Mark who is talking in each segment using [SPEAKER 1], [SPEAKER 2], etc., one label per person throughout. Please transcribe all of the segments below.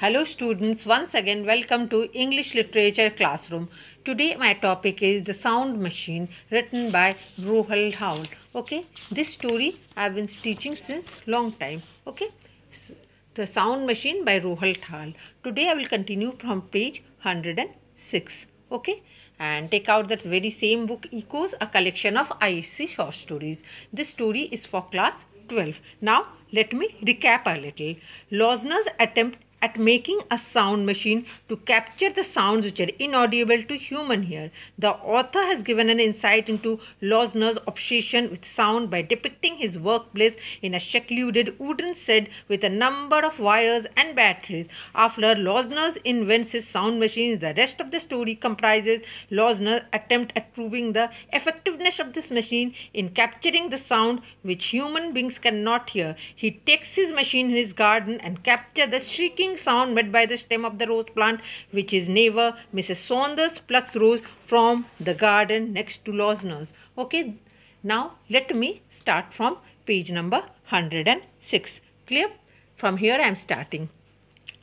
[SPEAKER 1] Hello students, once again welcome to English Literature Classroom. Today my topic is The Sound Machine written by Roald Howl. Okay, this story I have been teaching since long time. Okay, The Sound Machine by Roald Howl. Today I will continue from page 106. Okay, and take out that very same book Echoes, a collection of I C short stories. This story is for class 12. Now let me recap a little. Losner's attempt at making a sound machine to capture the sounds which are inaudible to human ear. The author has given an insight into Losner's obsession with sound by depicting his workplace in a secluded wooden shed with a number of wires and batteries. After Losner invents his sound machine, the rest of the story comprises Losner's attempt at proving the effectiveness of this machine in capturing the sound which human beings cannot hear. He takes his machine in his garden and captures the shrieking sound made by the stem of the rose plant, which is neighbor. Mrs. Saunders plucks rose from the garden next to Losner's. Okay, now let me start from page number 106. Clear? From here I am starting.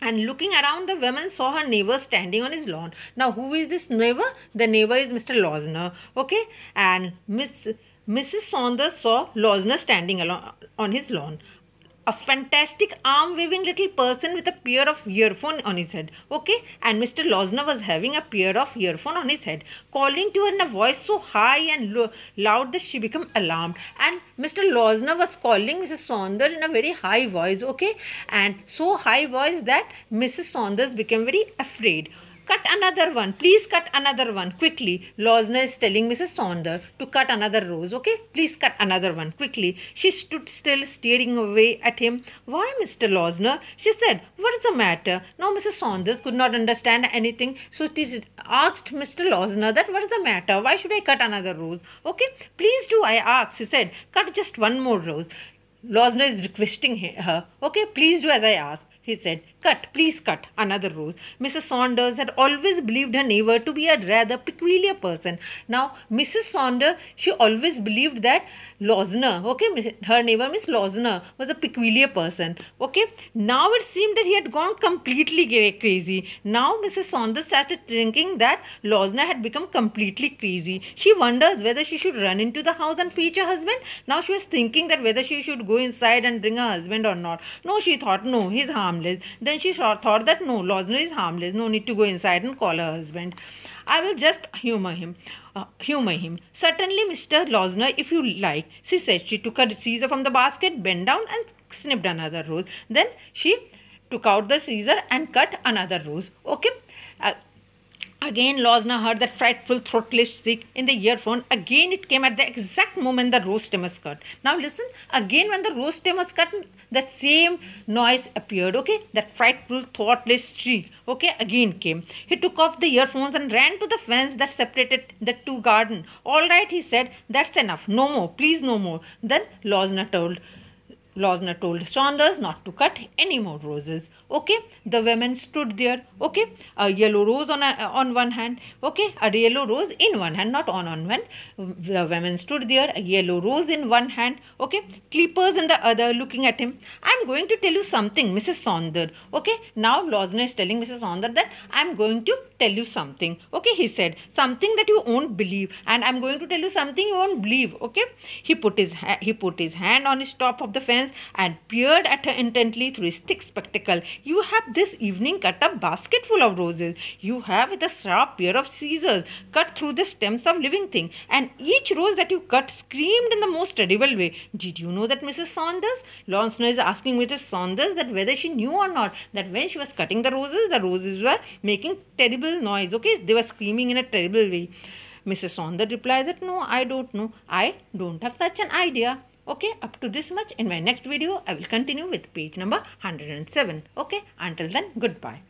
[SPEAKER 1] And looking around, the woman saw her neighbor standing on his lawn. Now, who is this neighbor? The neighbor is Mr. Losner. Okay, and Miss Mrs. Saunders saw Losner standing alone on his lawn a fantastic arm waving little person with a pair of earphone on his head okay and mr losner was having a pair of earphone on his head calling to her in a voice so high and loud that she became alarmed and mr losner was calling mrs saunders in a very high voice okay and so high voice that mrs saunders became very afraid Cut another one. Please cut another one quickly. Lozna is telling Mrs. Saunders to cut another rose. Okay, please cut another one quickly. She stood still, staring away at him. Why, Mr. Lozner? She said, What is the matter? Now, Mrs. Saunders could not understand anything. So she asked Mr. Lozner that, What is the matter? Why should I cut another rose? Okay, please do, I asked. He said, Cut just one more rose. Lozner is requesting her, okay, please do as I ask he said. Cut, please cut, another rose. Mrs. Saunders had always believed her neighbour to be a rather peculiar person. Now, Mrs. Saunders, she always believed that Lozner, okay, her neighbour, Miss Lozner, was a peculiar person, okay. Now it seemed that he had gone completely crazy. Now, Mrs. Saunders started thinking that Lozner had become completely crazy. She wondered whether she should run into the house and fetch her husband. Now, she was thinking that whether she should go inside and bring her husband or not. No, she thought, no, he's harmed harmless. Then she thought that no, Lozno is harmless. No need to go inside and call her husband. I will just humor him. Uh, humor him. Certainly, Mr. Losner, if you like, she said. She took her scissor from the basket, bent down and snipped another rose. Then she took out the scissor and cut another rose. Okay. Uh, Again, Lozna heard that frightful throatless shriek in the earphone. Again, it came at the exact moment the rose stems cut. Now listen, again when the rose stems cut, the same noise appeared, okay? That frightful throatless shriek, okay, again came. He took off the earphones and ran to the fence that separated the two garden. All right, he said, that's enough. No more, please no more. Then Lozna told. Lawsner told Saunders not to cut any more roses. Okay, the women stood there. Okay, a yellow rose on a, on one hand. Okay, a yellow rose in one hand, not on on one. The women stood there, a yellow rose in one hand. Okay, clippers in the other, looking at him. I'm going to tell you something, Mrs. Saunders. Okay, now Lawsner is telling Mrs. Saunders that I'm going to tell you something. Okay, he said, something that you won't believe. And I'm going to tell you something you won't believe. Okay. He put his he put his hand on his top of the fence and peered at her intently through his thick spectacle. You have this evening cut a basketful of roses. You have with a sharp pair of scissors cut through the stems of living thing. And each rose that you cut screamed in the most terrible way. Did you know that Mrs. Saunders? Lonsner is asking Mrs. Saunders that whether she knew or not that when she was cutting the roses, the roses were making terrible terrible noise. Okay, they were screaming in a terrible way. Mrs. Saunders replied that no, I don't know. I don't have such an idea. Okay, up to this much. In my next video, I will continue with page number 107. Okay, until then, goodbye.